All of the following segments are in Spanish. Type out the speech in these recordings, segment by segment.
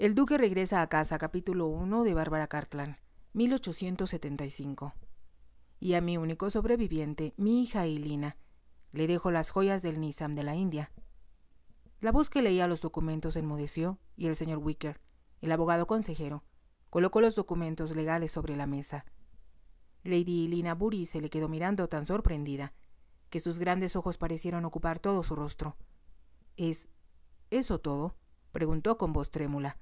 El duque regresa a casa, capítulo 1 de Bárbara Cartland, 1875. Y a mi único sobreviviente, mi hija Ilina, le dejo las joyas del Nizam de la India. La voz que leía los documentos enmudeció y el señor Wicker, el abogado consejero, colocó los documentos legales sobre la mesa. Lady Ilina Bury se le quedó mirando tan sorprendida que sus grandes ojos parecieron ocupar todo su rostro. ¿Es eso todo? preguntó con voz trémula.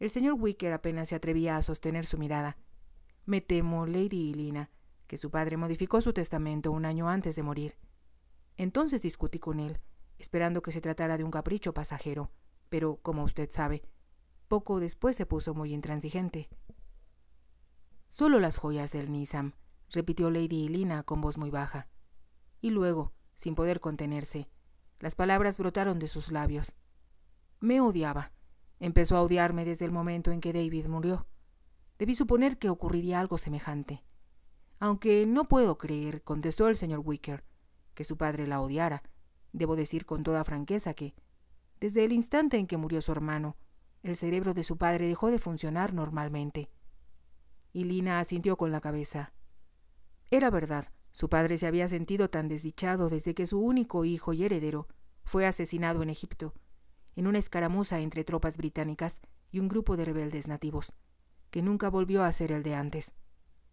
El señor Wicker apenas se atrevía a sostener su mirada. Me temo, Lady Ilina, que su padre modificó su testamento un año antes de morir. Entonces discutí con él, esperando que se tratara de un capricho pasajero, pero, como usted sabe, poco después se puso muy intransigente. Solo las joyas del Nizam, repitió Lady Ilina con voz muy baja. Y luego, sin poder contenerse, las palabras brotaron de sus labios. Me odiaba, Empezó a odiarme desde el momento en que David murió. Debí suponer que ocurriría algo semejante. Aunque no puedo creer, contestó el señor Wicker, que su padre la odiara. Debo decir con toda franqueza que, desde el instante en que murió su hermano, el cerebro de su padre dejó de funcionar normalmente. Y Lina asintió con la cabeza. Era verdad, su padre se había sentido tan desdichado desde que su único hijo y heredero fue asesinado en Egipto, en una escaramuza entre tropas británicas y un grupo de rebeldes nativos, que nunca volvió a ser el de antes.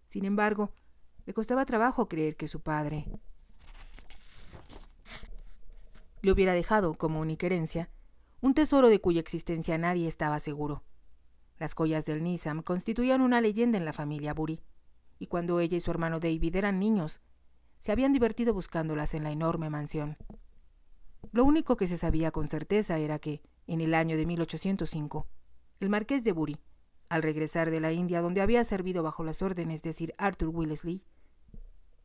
Sin embargo, le costaba trabajo creer que su padre le hubiera dejado como única herencia un tesoro de cuya existencia nadie estaba seguro. Las joyas del Nizam constituían una leyenda en la familia Buri, y cuando ella y su hermano David eran niños, se habían divertido buscándolas en la enorme mansión. Lo único que se sabía con certeza era que, en el año de 1805, el marqués de Buri, al regresar de la India donde había servido bajo las órdenes de Sir Arthur Wellesley,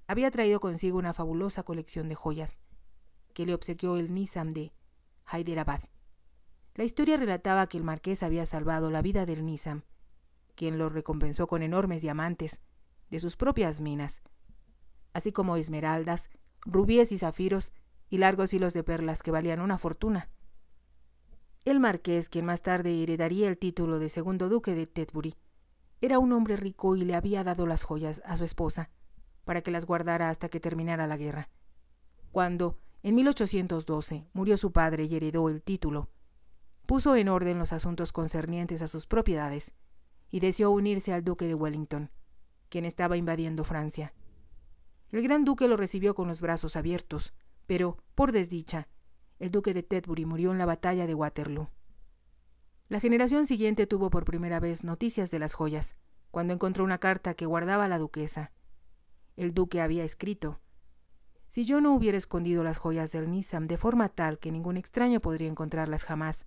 había traído consigo una fabulosa colección de joyas que le obsequió el Nizam de Hyderabad. La historia relataba que el marqués había salvado la vida del Nizam, quien lo recompensó con enormes diamantes de sus propias minas, así como esmeraldas, rubíes y zafiros y largos hilos de perlas que valían una fortuna. El marqués, quien más tarde heredaría el título de segundo duque de Tetbury, era un hombre rico y le había dado las joyas a su esposa para que las guardara hasta que terminara la guerra. Cuando, en 1812, murió su padre y heredó el título, puso en orden los asuntos concernientes a sus propiedades y deseó unirse al duque de Wellington, quien estaba invadiendo Francia. El gran duque lo recibió con los brazos abiertos, pero, por desdicha, el duque de Tedbury murió en la batalla de Waterloo. La generación siguiente tuvo por primera vez noticias de las joyas, cuando encontró una carta que guardaba la duquesa. El duque había escrito Si yo no hubiera escondido las joyas del Nissan de forma tal que ningún extraño podría encontrarlas jamás,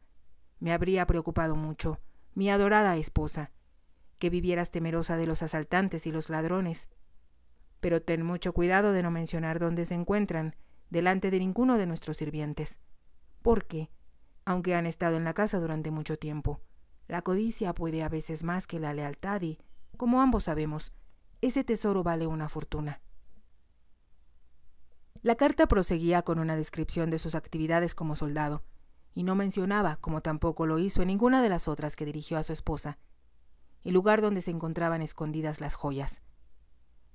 me habría preocupado mucho, mi adorada esposa, que vivieras temerosa de los asaltantes y los ladrones. Pero ten mucho cuidado de no mencionar dónde se encuentran, delante de ninguno de nuestros sirvientes, porque, aunque han estado en la casa durante mucho tiempo, la codicia puede a veces más que la lealtad y, como ambos sabemos, ese tesoro vale una fortuna. La carta proseguía con una descripción de sus actividades como soldado, y no mencionaba, como tampoco lo hizo en ninguna de las otras que dirigió a su esposa, el lugar donde se encontraban escondidas las joyas.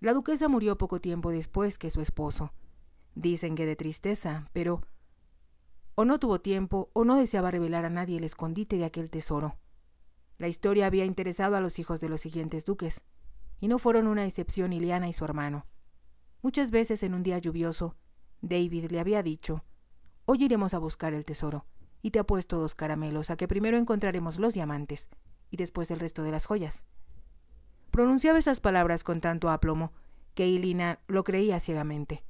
La duquesa murió poco tiempo después que su esposo, Dicen que de tristeza, pero... O no tuvo tiempo, o no deseaba revelar a nadie el escondite de aquel tesoro. La historia había interesado a los hijos de los siguientes duques, y no fueron una excepción Ileana y su hermano. Muchas veces en un día lluvioso, David le había dicho, Hoy iremos a buscar el tesoro, y te apuesto dos caramelos a que primero encontraremos los diamantes, y después el resto de las joyas. Pronunciaba esas palabras con tanto aplomo, que Ilina lo creía ciegamente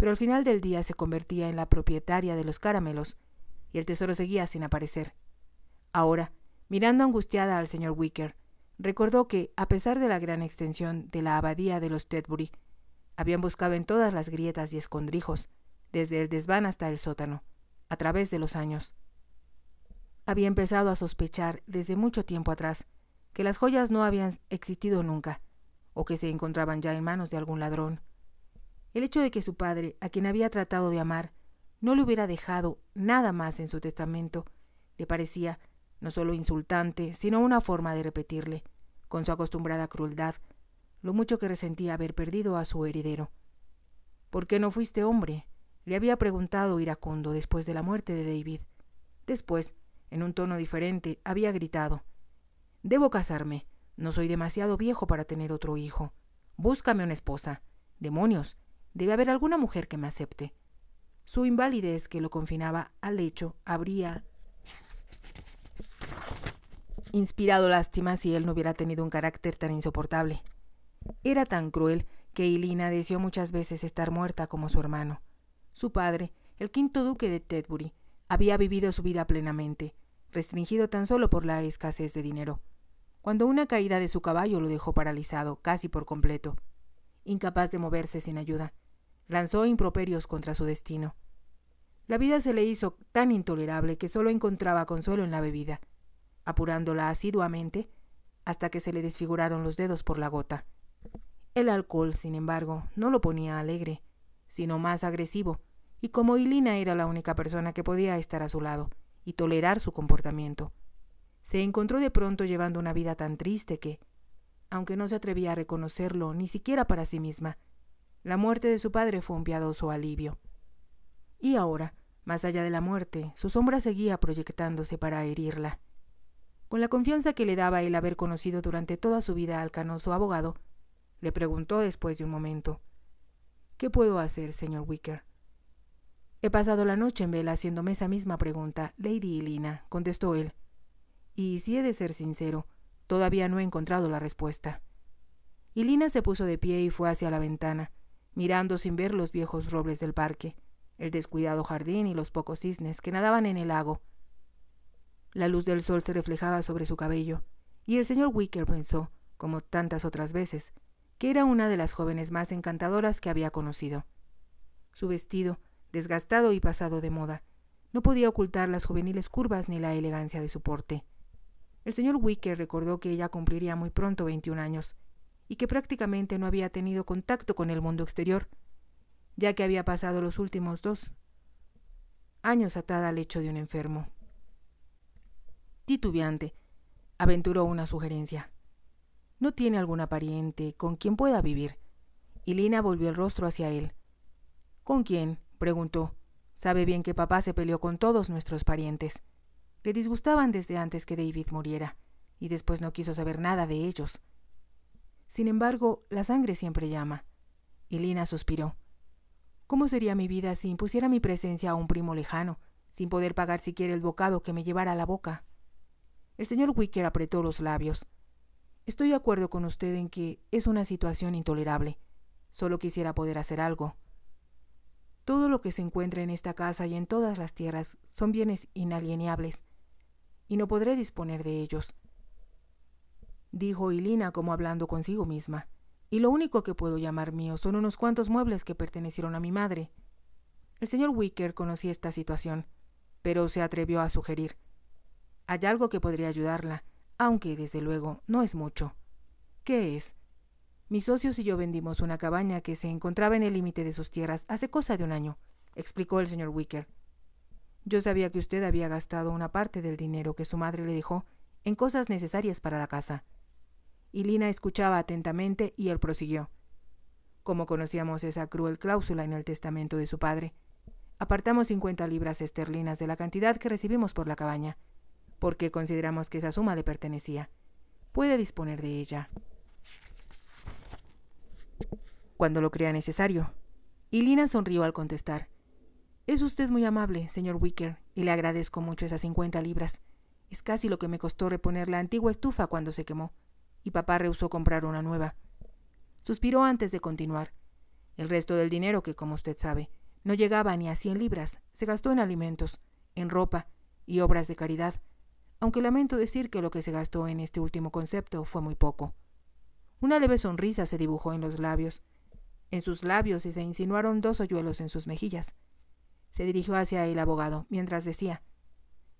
pero al final del día se convertía en la propietaria de los caramelos, y el tesoro seguía sin aparecer. Ahora, mirando angustiada al señor Wicker, recordó que, a pesar de la gran extensión de la abadía de los Tedbury, habían buscado en todas las grietas y escondrijos, desde el desván hasta el sótano, a través de los años. Había empezado a sospechar desde mucho tiempo atrás que las joyas no habían existido nunca, o que se encontraban ya en manos de algún ladrón, el hecho de que su padre, a quien había tratado de amar, no le hubiera dejado nada más en su testamento, le parecía no solo insultante, sino una forma de repetirle, con su acostumbrada crueldad, lo mucho que resentía haber perdido a su heredero. ¿Por qué no fuiste hombre? le había preguntado Iracundo después de la muerte de David. Después, en un tono diferente, había gritado Debo casarme. No soy demasiado viejo para tener otro hijo. Búscame una esposa. Demonios, Debe haber alguna mujer que me acepte. Su invalidez que lo confinaba al lecho habría inspirado lástima si él no hubiera tenido un carácter tan insoportable. Era tan cruel que Ilina deseó muchas veces estar muerta como su hermano. Su padre, el quinto duque de Tedbury, había vivido su vida plenamente, restringido tan solo por la escasez de dinero, cuando una caída de su caballo lo dejó paralizado casi por completo incapaz de moverse sin ayuda. Lanzó improperios contra su destino. La vida se le hizo tan intolerable que solo encontraba consuelo en la bebida, apurándola asiduamente hasta que se le desfiguraron los dedos por la gota. El alcohol, sin embargo, no lo ponía alegre, sino más agresivo, y como Ilina era la única persona que podía estar a su lado y tolerar su comportamiento, se encontró de pronto llevando una vida tan triste que, aunque no se atrevía a reconocerlo ni siquiera para sí misma. La muerte de su padre fue un piadoso alivio. Y ahora, más allá de la muerte, su sombra seguía proyectándose para herirla. Con la confianza que le daba el haber conocido durante toda su vida al canoso abogado, le preguntó después de un momento ¿Qué puedo hacer, señor Wicker? He pasado la noche en vela haciéndome esa misma pregunta, Lady Elina, contestó él. Y si he de ser sincero, Todavía no he encontrado la respuesta. Y Lina se puso de pie y fue hacia la ventana, mirando sin ver los viejos robles del parque, el descuidado jardín y los pocos cisnes que nadaban en el lago. La luz del sol se reflejaba sobre su cabello, y el señor Wicker pensó, como tantas otras veces, que era una de las jóvenes más encantadoras que había conocido. Su vestido, desgastado y pasado de moda, no podía ocultar las juveniles curvas ni la elegancia de su porte. El señor Wicker recordó que ella cumpliría muy pronto 21 años y que prácticamente no había tenido contacto con el mundo exterior, ya que había pasado los últimos dos años atada al lecho de un enfermo. Titubeante, aventuró una sugerencia. ¿No tiene alguna pariente con quien pueda vivir? Y Lina volvió el rostro hacia él. ¿Con quién? preguntó. Sabe bien que papá se peleó con todos nuestros parientes. Le disgustaban desde antes que David muriera, y después no quiso saber nada de ellos. Sin embargo, la sangre siempre llama. Y Lina suspiró. ¿Cómo sería mi vida si impusiera mi presencia a un primo lejano, sin poder pagar siquiera el bocado que me llevara a la boca? El señor Wicker apretó los labios. Estoy de acuerdo con usted en que es una situación intolerable. Solo quisiera poder hacer algo. Todo lo que se encuentra en esta casa y en todas las tierras son bienes inalienables, y no podré disponer de ellos. Dijo Ilina como hablando consigo misma, y lo único que puedo llamar mío son unos cuantos muebles que pertenecieron a mi madre. El señor Wicker conocía esta situación, pero se atrevió a sugerir. Hay algo que podría ayudarla, aunque desde luego no es mucho. ¿Qué es? Mis socios y yo vendimos una cabaña que se encontraba en el límite de sus tierras hace cosa de un año, explicó el señor Wicker. Yo sabía que usted había gastado una parte del dinero que su madre le dejó en cosas necesarias para la casa. Y Lina escuchaba atentamente y él prosiguió. Como conocíamos esa cruel cláusula en el testamento de su padre, apartamos 50 libras esterlinas de la cantidad que recibimos por la cabaña, porque consideramos que esa suma le pertenecía. Puede disponer de ella. Cuando lo crea necesario. Y Lina sonrió al contestar. Es usted muy amable, señor Wicker, y le agradezco mucho esas cincuenta libras. Es casi lo que me costó reponer la antigua estufa cuando se quemó, y papá rehusó comprar una nueva. Suspiró antes de continuar. El resto del dinero, que como usted sabe, no llegaba ni a cien libras, se gastó en alimentos, en ropa y obras de caridad, aunque lamento decir que lo que se gastó en este último concepto fue muy poco. Una leve sonrisa se dibujó en los labios, en sus labios y se insinuaron dos hoyuelos en sus mejillas se dirigió hacia el abogado, mientras decía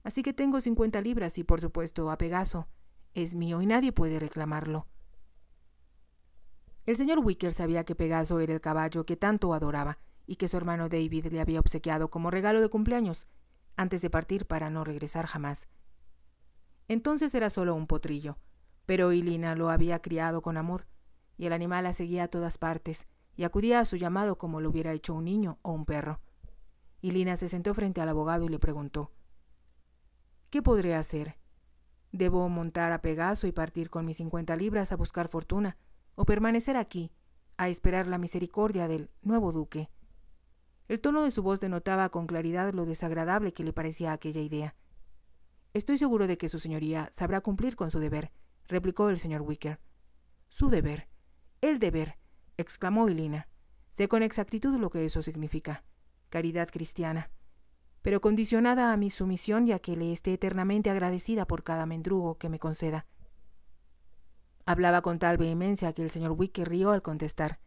Así que tengo cincuenta libras y, por supuesto, a Pegaso. Es mío y nadie puede reclamarlo. El señor Wicker sabía que Pegaso era el caballo que tanto adoraba y que su hermano David le había obsequiado como regalo de cumpleaños, antes de partir para no regresar jamás. Entonces era solo un potrillo, pero Ilina lo había criado con amor, y el animal la seguía a todas partes y acudía a su llamado como lo hubiera hecho un niño o un perro y Lina se sentó frente al abogado y le preguntó, ¿Qué podré hacer? ¿Debo montar a Pegaso y partir con mis cincuenta libras a buscar fortuna, o permanecer aquí, a esperar la misericordia del nuevo duque? El tono de su voz denotaba con claridad lo desagradable que le parecía aquella idea. Estoy seguro de que su señoría sabrá cumplir con su deber, replicó el señor Wicker. Su deber. El deber, exclamó Lina. Sé con exactitud lo que eso significa caridad cristiana, pero condicionada a mi sumisión y a que le esté eternamente agradecida por cada mendrugo que me conceda. Hablaba con tal vehemencia que el señor Wicker rió al contestar.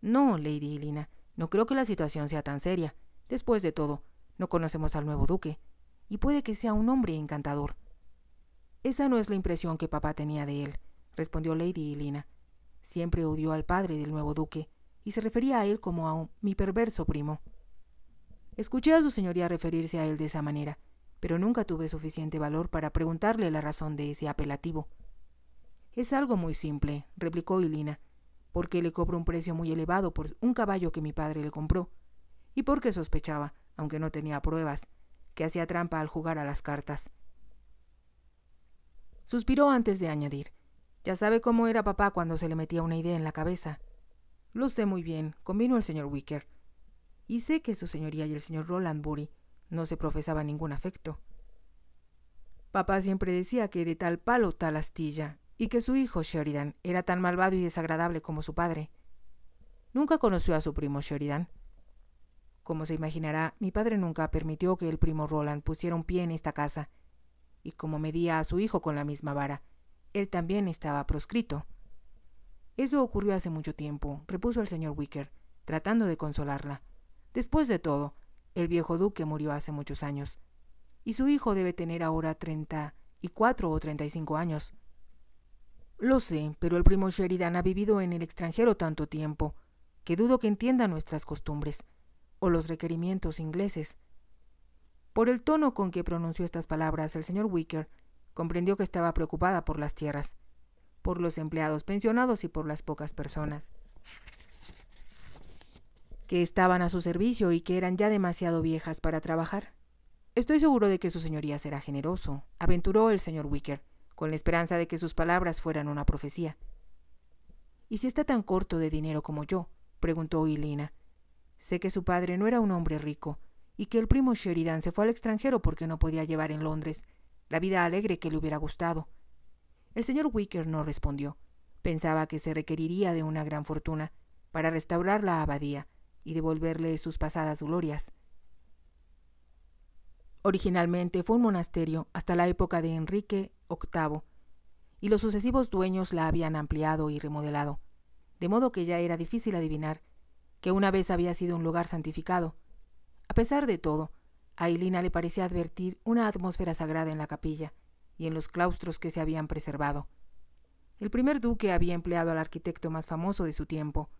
No, Lady Helena, no creo que la situación sea tan seria. Después de todo, no conocemos al nuevo duque, y puede que sea un hombre encantador. Esa no es la impresión que papá tenía de él, respondió Lady Helena. Siempre odió al padre del nuevo duque, y se refería a él como a un, mi perverso primo. Escuché a su señoría referirse a él de esa manera, pero nunca tuve suficiente valor para preguntarle la razón de ese apelativo. Es algo muy simple, replicó Ilina, porque le cobro un precio muy elevado por un caballo que mi padre le compró, y porque sospechaba, aunque no tenía pruebas, que hacía trampa al jugar a las cartas. Suspiró antes de añadir. Ya sabe cómo era papá cuando se le metía una idea en la cabeza. Lo sé muy bien, convino el señor Wicker y sé que su señoría y el señor Roland Bury no se profesaban ningún afecto. Papá siempre decía que de tal palo tal astilla, y que su hijo Sheridan era tan malvado y desagradable como su padre. Nunca conoció a su primo Sheridan. Como se imaginará, mi padre nunca permitió que el primo Roland pusiera un pie en esta casa, y como medía a su hijo con la misma vara, él también estaba proscrito. Eso ocurrió hace mucho tiempo, repuso el señor Wicker, tratando de consolarla. Después de todo, el viejo duque murió hace muchos años, y su hijo debe tener ahora treinta y cuatro o treinta y cinco años. Lo sé, pero el primo Sheridan ha vivido en el extranjero tanto tiempo, que dudo que entienda nuestras costumbres, o los requerimientos ingleses. Por el tono con que pronunció estas palabras, el señor Wicker comprendió que estaba preocupada por las tierras, por los empleados pensionados y por las pocas personas que estaban a su servicio y que eran ya demasiado viejas para trabajar. Estoy seguro de que su señoría será generoso, aventuró el señor Wicker, con la esperanza de que sus palabras fueran una profecía. ¿Y si está tan corto de dinero como yo? preguntó Ilina. Sé que su padre no era un hombre rico, y que el primo Sheridan se fue al extranjero porque no podía llevar en Londres la vida alegre que le hubiera gustado. El señor Wicker no respondió. Pensaba que se requeriría de una gran fortuna para restaurar la abadía, y devolverle sus pasadas glorias. Originalmente fue un monasterio hasta la época de Enrique VIII, y los sucesivos dueños la habían ampliado y remodelado, de modo que ya era difícil adivinar que una vez había sido un lugar santificado. A pesar de todo, a Ilina le parecía advertir una atmósfera sagrada en la capilla y en los claustros que se habían preservado. El primer duque había empleado al arquitecto más famoso de su tiempo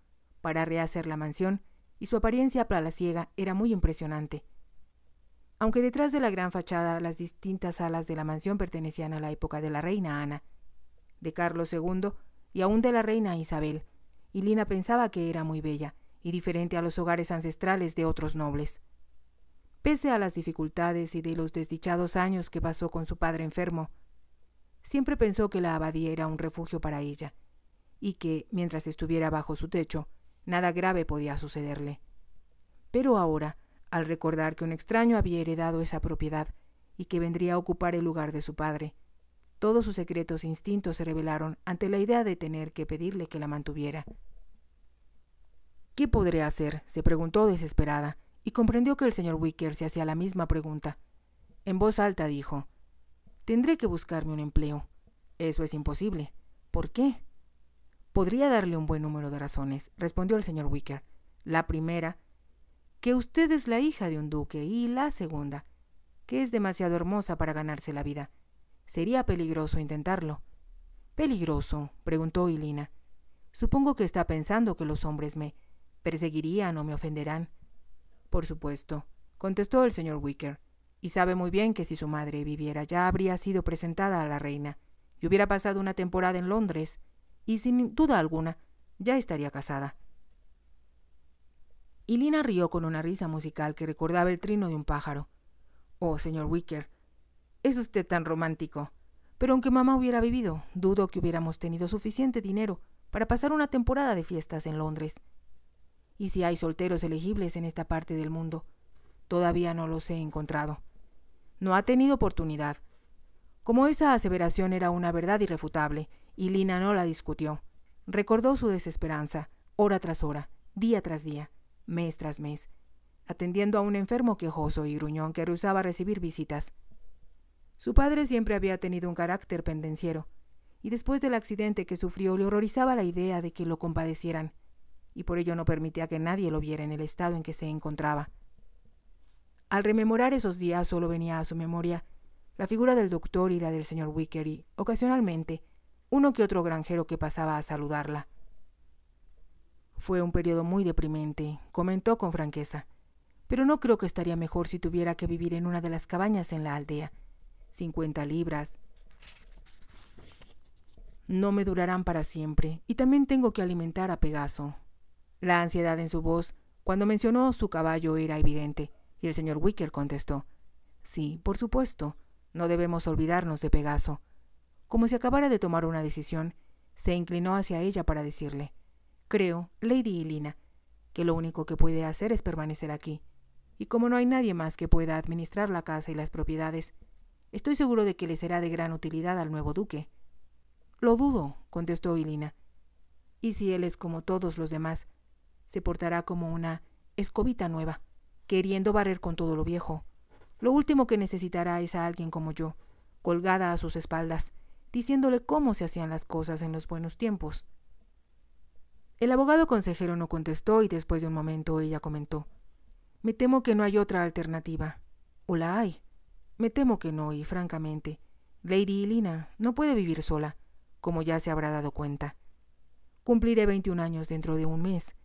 para rehacer la mansión y su apariencia para la ciega era muy impresionante. Aunque detrás de la gran fachada las distintas salas de la mansión pertenecían a la época de la reina Ana, de Carlos II y aún de la reina Isabel, y Lina pensaba que era muy bella y diferente a los hogares ancestrales de otros nobles. Pese a las dificultades y de los desdichados años que pasó con su padre enfermo, siempre pensó que la abadía era un refugio para ella, y que, mientras estuviera bajo su techo, Nada grave podía sucederle. Pero ahora, al recordar que un extraño había heredado esa propiedad y que vendría a ocupar el lugar de su padre, todos sus secretos e instintos se revelaron ante la idea de tener que pedirle que la mantuviera. ¿Qué podré hacer? se preguntó desesperada, y comprendió que el señor Wicker se hacía la misma pregunta. En voz alta dijo Tendré que buscarme un empleo. Eso es imposible. ¿Por qué? Podría darle un buen número de razones, respondió el señor Wicker. La primera, que usted es la hija de un duque, y la segunda, que es demasiado hermosa para ganarse la vida. Sería peligroso intentarlo. ¿Peligroso? preguntó Ilina. Supongo que está pensando que los hombres me perseguirían o me ofenderán. Por supuesto, contestó el señor Wicker, y sabe muy bien que si su madre viviera ya habría sido presentada a la reina, y hubiera pasado una temporada en Londres, y sin duda alguna ya estaría casada. Y Lina rió con una risa musical que recordaba el trino de un pájaro. Oh, señor Wicker, es usted tan romántico. Pero aunque mamá hubiera vivido, dudo que hubiéramos tenido suficiente dinero para pasar una temporada de fiestas en Londres. Y si hay solteros elegibles en esta parte del mundo, todavía no los he encontrado. No ha tenido oportunidad. Como esa aseveración era una verdad irrefutable, y Lina no la discutió. Recordó su desesperanza, hora tras hora, día tras día, mes tras mes, atendiendo a un enfermo quejoso y gruñón que rehusaba recibir visitas. Su padre siempre había tenido un carácter pendenciero, y después del accidente que sufrió le horrorizaba la idea de que lo compadecieran, y por ello no permitía que nadie lo viera en el estado en que se encontraba. Al rememorar esos días solo venía a su memoria la figura del doctor y la del señor Wickery, ocasionalmente, uno que otro granjero que pasaba a saludarla. Fue un periodo muy deprimente, comentó con franqueza, pero no creo que estaría mejor si tuviera que vivir en una de las cabañas en la aldea. Cincuenta libras. No me durarán para siempre, y también tengo que alimentar a Pegaso. La ansiedad en su voz, cuando mencionó su caballo, era evidente, y el señor Wicker contestó, Sí, por supuesto, no debemos olvidarnos de Pegaso. Como si acabara de tomar una decisión, se inclinó hacia ella para decirle, Creo, Lady Ilina, que lo único que puede hacer es permanecer aquí, y como no hay nadie más que pueda administrar la casa y las propiedades, estoy seguro de que le será de gran utilidad al nuevo duque. Lo dudo, contestó Ilina. Y si él es como todos los demás, se portará como una escobita nueva, queriendo barrer con todo lo viejo. Lo último que necesitará es a alguien como yo, colgada a sus espaldas, diciéndole cómo se hacían las cosas en los buenos tiempos. El abogado consejero no contestó y después de un momento ella comentó Me temo que no hay otra alternativa. ¿O la hay? Me temo que no, y francamente, Lady elina no puede vivir sola, como ya se habrá dado cuenta. Cumpliré 21 años dentro de un mes.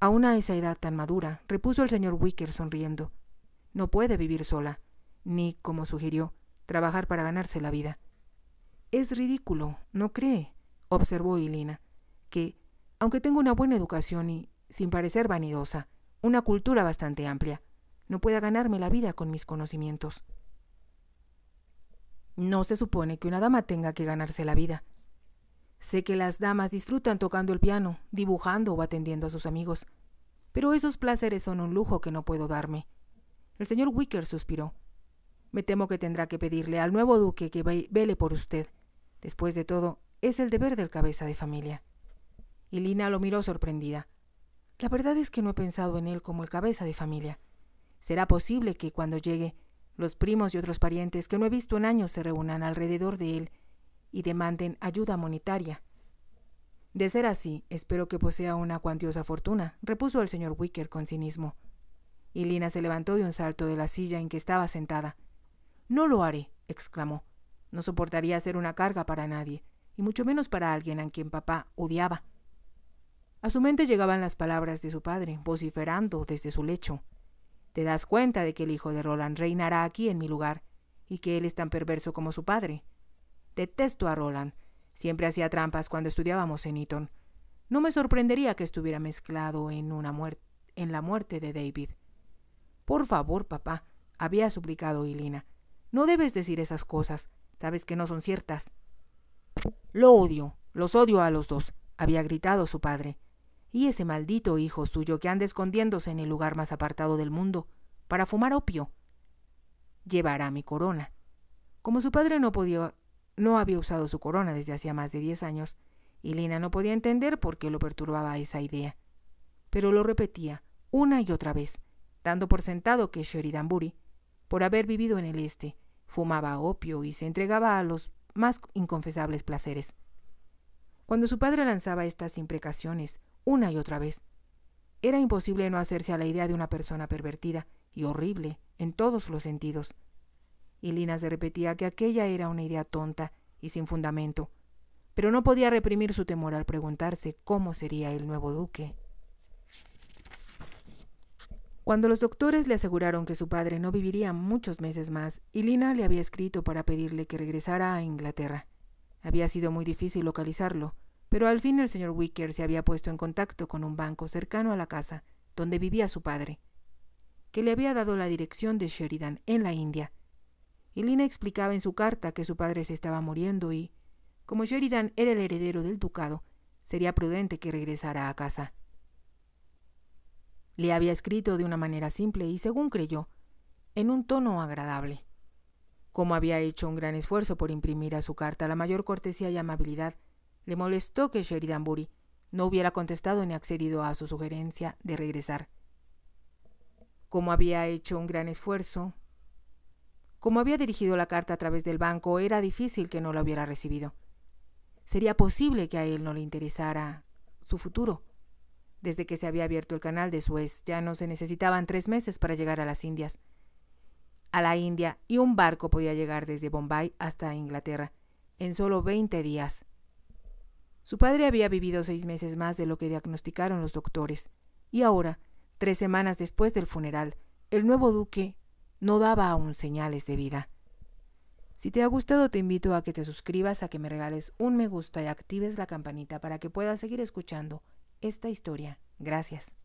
Aún a esa edad tan madura, repuso el señor Wicker sonriendo. No puede vivir sola, ni, como sugirió, trabajar para ganarse la vida. Es ridículo, ¿no cree? observó Ilina, que, aunque tengo una buena educación y, sin parecer vanidosa, una cultura bastante amplia, no pueda ganarme la vida con mis conocimientos. No se supone que una dama tenga que ganarse la vida. Sé que las damas disfrutan tocando el piano, dibujando o atendiendo a sus amigos, pero esos placeres son un lujo que no puedo darme. El señor Wicker suspiró. Me temo que tendrá que pedirle al nuevo duque que vele por usted Después de todo, es el deber del cabeza de familia. Y Lina lo miró sorprendida. La verdad es que no he pensado en él como el cabeza de familia. Será posible que cuando llegue, los primos y otros parientes que no he visto en años se reúnan alrededor de él y demanden ayuda monetaria. De ser así, espero que posea una cuantiosa fortuna, repuso el señor Wicker con cinismo. Y Lina se levantó de un salto de la silla en que estaba sentada. No lo haré, exclamó. No soportaría ser una carga para nadie, y mucho menos para alguien a quien papá odiaba. A su mente llegaban las palabras de su padre, vociferando desde su lecho. Te das cuenta de que el hijo de Roland reinará aquí en mi lugar, y que él es tan perverso como su padre. Detesto a Roland. Siempre hacía trampas cuando estudiábamos en Eton. No me sorprendería que estuviera mezclado en, una muerte, en la muerte de David. Por favor, papá, había suplicado Ilina, no debes decir esas cosas. Sabes que no son ciertas. Lo odio, los odio a los dos, había gritado su padre. Y ese maldito hijo suyo que anda escondiéndose en el lugar más apartado del mundo, para fumar opio. Llevará mi corona. Como su padre no podía, no había usado su corona desde hacía más de diez años, y Lina no podía entender por qué lo perturbaba esa idea. Pero lo repetía una y otra vez, dando por sentado que Sheridanbury, por haber vivido en el este, fumaba opio y se entregaba a los más inconfesables placeres. Cuando su padre lanzaba estas imprecaciones una y otra vez, era imposible no hacerse a la idea de una persona pervertida y horrible en todos los sentidos. Y Lina se repetía que aquella era una idea tonta y sin fundamento, pero no podía reprimir su temor al preguntarse cómo sería el nuevo duque. Cuando los doctores le aseguraron que su padre no viviría muchos meses más, Ilina le había escrito para pedirle que regresara a Inglaterra. Había sido muy difícil localizarlo, pero al fin el señor Wicker se había puesto en contacto con un banco cercano a la casa donde vivía su padre, que le había dado la dirección de Sheridan en la India. Ilina explicaba en su carta que su padre se estaba muriendo y, como Sheridan era el heredero del ducado, sería prudente que regresara a casa. Le había escrito de una manera simple y, según creyó, en un tono agradable. Como había hecho un gran esfuerzo por imprimir a su carta la mayor cortesía y amabilidad, le molestó que Sheridan Bury no hubiera contestado ni accedido a su sugerencia de regresar. Como había hecho un gran esfuerzo, como había dirigido la carta a través del banco, era difícil que no la hubiera recibido. Sería posible que a él no le interesara su futuro, desde que se había abierto el canal de Suez. Ya no se necesitaban tres meses para llegar a las Indias. A la India y un barco podía llegar desde Bombay hasta Inglaterra en solo 20 días. Su padre había vivido seis meses más de lo que diagnosticaron los doctores, y ahora, tres semanas después del funeral, el nuevo duque no daba aún señales de vida. Si te ha gustado te invito a que te suscribas, a que me regales un me gusta y actives la campanita para que puedas seguir escuchando esta historia. Gracias.